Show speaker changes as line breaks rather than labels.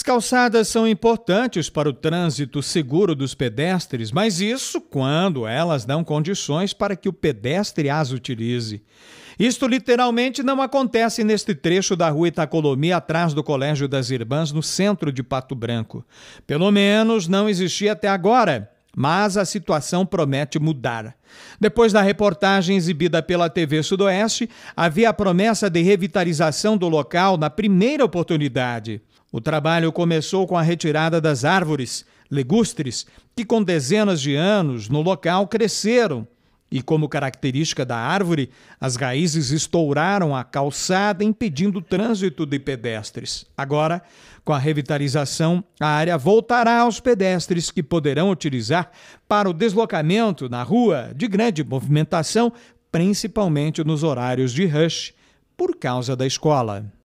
As calçadas são importantes para o trânsito seguro dos pedestres, mas isso quando elas dão condições para que o pedestre as utilize. Isto literalmente não acontece neste trecho da rua Itacolomi, atrás do Colégio das Irmãs, no centro de Pato Branco. Pelo menos não existia até agora. Mas a situação promete mudar. Depois da reportagem exibida pela TV Sudoeste, havia a promessa de revitalização do local na primeira oportunidade. O trabalho começou com a retirada das árvores, legustres, que com dezenas de anos no local cresceram e como característica da árvore, as raízes estouraram a calçada, impedindo o trânsito de pedestres. Agora, com a revitalização, a área voltará aos pedestres que poderão utilizar para o deslocamento na rua de grande movimentação, principalmente nos horários de rush, por causa da escola.